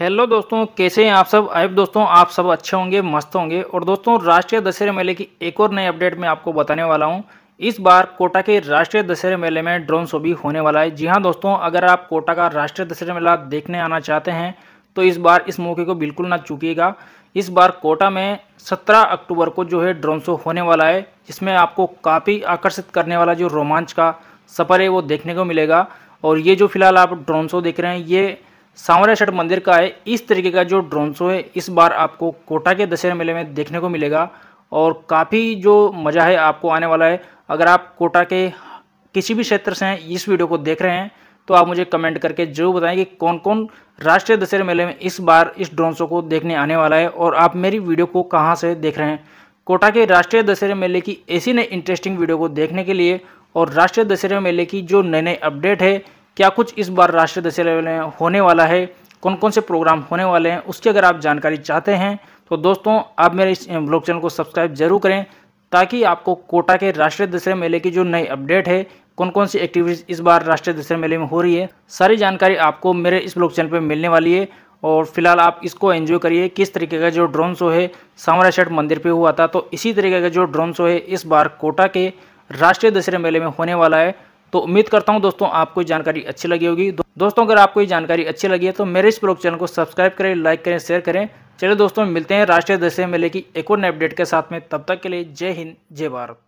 hello दोस्तों कैसे हैं आप सब आयब दोस्तों आप सब अच्छे होंगे मस्त होंगे और दोस्तों राष्ट्रीय दशहरे मेले की एक और नई अपडेट मैं आपको बताने वाला हूं इस बार कोटा के राष्ट्रीय दशहरे मेले में ड्रोन शो भी होने वाला है जी हां दोस्तों अगर आप कोटा का राष्ट्रीय दशहरा मेला देखने आना चाहते हैं तो इस बार इस मौके को बिल्कुल ना चूकीगा इस बार कोटा में सत्रह अक्टूबर को जो है ड्रोन शो होने वाला है जिसमें आपको काफ़ी आकर्षित करने वाला जो रोमांच का सफ़र है वो देखने को मिलेगा और ये जो फिलहाल आप ड्रोन शो देख रहे हैं ये सांवरिया छठ मंदिर का है इस तरीके का जो ड्रोन शो है इस बार आपको कोटा के दशहरा मेले में देखने को मिलेगा और काफ़ी जो मज़ा है आपको आने वाला है अगर आप कोटा के किसी भी क्षेत्र से इस वीडियो को देख रहे हैं तो आप मुझे कमेंट करके जरूर बताएं कि कौन कौन राष्ट्रीय दशहरा मेले में इस बार इस ड्रोन शो को देखने आने वाला है और आप मेरी वीडियो को कहाँ से देख रहे हैं कोटा के राष्ट्रीय दशहरा मेले की ऐसी नई इंटरेस्टिंग वीडियो को देखने के लिए और राष्ट्रीय दशहरा मेले की जो नए नए अपडेट है क्या कुछ इस बार राष्ट्रीय दशहरा लेवल में होने वाला है कौन कौन से प्रोग्राम होने वाले हैं उसकी अगर आप जानकारी चाहते हैं तो दोस्तों आप मेरे इस ब्लॉग चैनल को सब्सक्राइब जरूर करें ताकि आपको कोटा के राष्ट्रीय दशहरा मेले की जो नई अपडेट है कौन कौन सी एक्टिविटीज़ इस बार राष्ट्रीय दशहरा मेले में हो रही है सारी जानकारी आपको मेरे इस ब्लॉग चैनल पर मिलने वाली है और फिलहाल आप इसको एंजॉय करिए किस तरीके का जो ड्रोन शो है सामरा शट मंदिर पे हुआ था तो इसी तरीके का जो ड्रोन शो है इस बार कोटा के राष्ट्रीय दशहरा मेले में होने वाला है तो उम्मीद करता हूँ दोस्तों आपको जानकारी अच्छी लगी होगी दोस्तों अगर आपको ये जानकारी अच्छी लगी है तो मेरे इस ब्लॉग चैनल को सब्सक्राइब करें लाइक करें शेयर करें चलिए दोस्तों मिलते हैं राष्ट्रीय दशहरे मेले की एक और नए अपडेट के साथ में तब तक के लिए जय हिंद जय भारत